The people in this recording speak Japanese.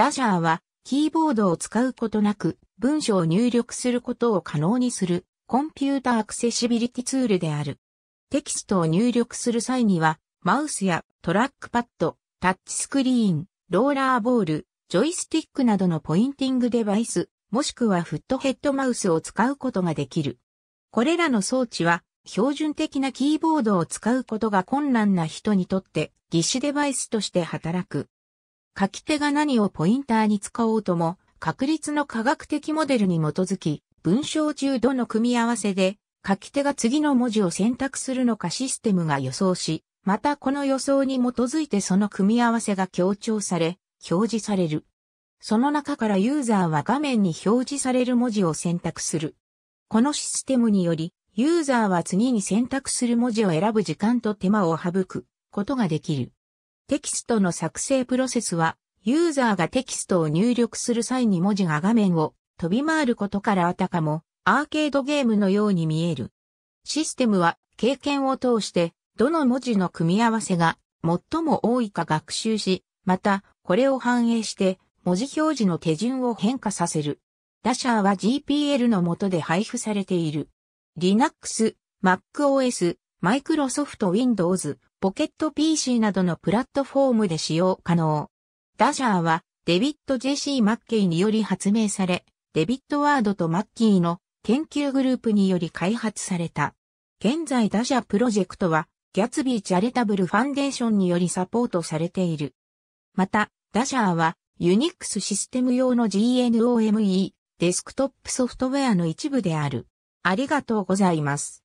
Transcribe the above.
ダジャーは、キーボードを使うことなく、文章を入力することを可能にする、コンピュータアクセシビリティツールである。テキストを入力する際には、マウスやトラックパッド、タッチスクリーン、ローラーボール、ジョイスティックなどのポインティングデバイス、もしくはフットヘッドマウスを使うことができる。これらの装置は、標準的なキーボードを使うことが困難な人にとって、義手デバイスとして働く。書き手が何をポインターに使おうとも、確率の科学的モデルに基づき、文章中どの組み合わせで、書き手が次の文字を選択するのかシステムが予想し、またこの予想に基づいてその組み合わせが強調され、表示される。その中からユーザーは画面に表示される文字を選択する。このシステムにより、ユーザーは次に選択する文字を選ぶ時間と手間を省くことができる。テキストの作成プロセスは、ユーザーがテキストを入力する際に文字が画面を飛び回ることからあたかもアーケードゲームのように見える。システムは経験を通してどの文字の組み合わせが最も多いか学習し、またこれを反映して文字表示の手順を変化させる。ダシャーは GPL の下で配布されている。Linux、MacOS、マイクロソフト Windows、ポケット PC などのプラットフォームで使用可能。ダジャーはデビット・ジェシー・マッケイにより発明され、デビット・ワードとマッキーの研究グループにより開発された。現在ダジャプロジェクトはギャツビー・チャレタブル・ファンデーションによりサポートされている。また、ダジャーはユニックスシステム用の GNOME デスクトップソフトウェアの一部である。ありがとうございます。